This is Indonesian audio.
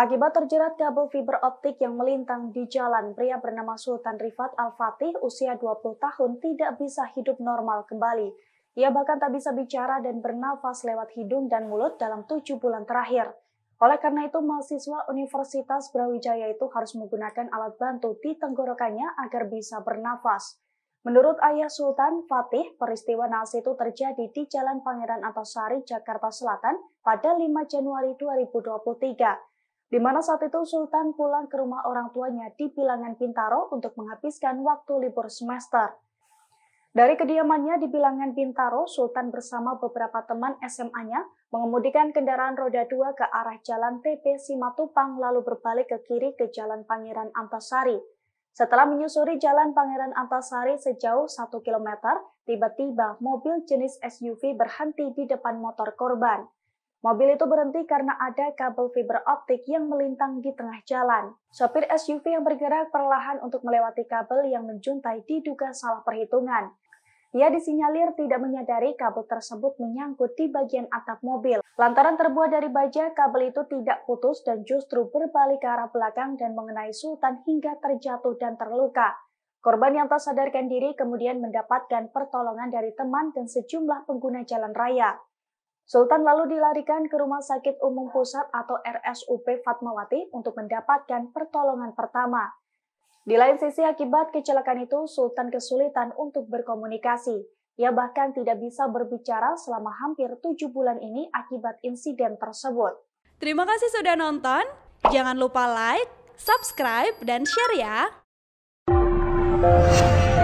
Akibat terjerat kabel fiber optik yang melintang di jalan, pria bernama Sultan Rifat Al-Fatih usia 20 tahun tidak bisa hidup normal kembali. Ia bahkan tak bisa bicara dan bernafas lewat hidung dan mulut dalam tujuh bulan terakhir. Oleh karena itu, mahasiswa Universitas Brawijaya itu harus menggunakan alat bantu di tenggorokannya agar bisa bernafas. Menurut ayah Sultan Fatih, peristiwa naas itu terjadi di Jalan Pangeran Antasari, Jakarta Selatan pada 5 Januari 2023 di mana saat itu Sultan pulang ke rumah orang tuanya di Bilangan Pintaro untuk menghabiskan waktu libur semester. Dari kediamannya di Bilangan Pintaro, Sultan bersama beberapa teman SMA-nya mengemudikan kendaraan roda dua ke arah jalan TP Simatupang lalu berbalik ke kiri ke jalan Pangeran Antasari. Setelah menyusuri jalan Pangeran Antasari sejauh 1 km, tiba-tiba mobil jenis SUV berhenti di depan motor korban. Mobil itu berhenti karena ada kabel fiber optik yang melintang di tengah jalan. Sopir SUV yang bergerak perlahan untuk melewati kabel yang menjuntai diduga salah perhitungan. Ia disinyalir tidak menyadari kabel tersebut menyangkut di bagian atap mobil. Lantaran terbuat dari baja, kabel itu tidak putus dan justru berbalik ke arah belakang dan mengenai Sultan hingga terjatuh dan terluka. Korban yang tersadarkan diri kemudian mendapatkan pertolongan dari teman dan sejumlah pengguna jalan raya. Sultan lalu dilarikan ke Rumah Sakit Umum Pusat atau RSUP Fatmawati untuk mendapatkan pertolongan pertama. Di lain sisi akibat kecelakaan itu, Sultan kesulitan untuk berkomunikasi. Ia bahkan tidak bisa berbicara selama hampir tujuh bulan ini akibat insiden tersebut. Terima kasih sudah nonton. Jangan lupa like, subscribe, dan share ya.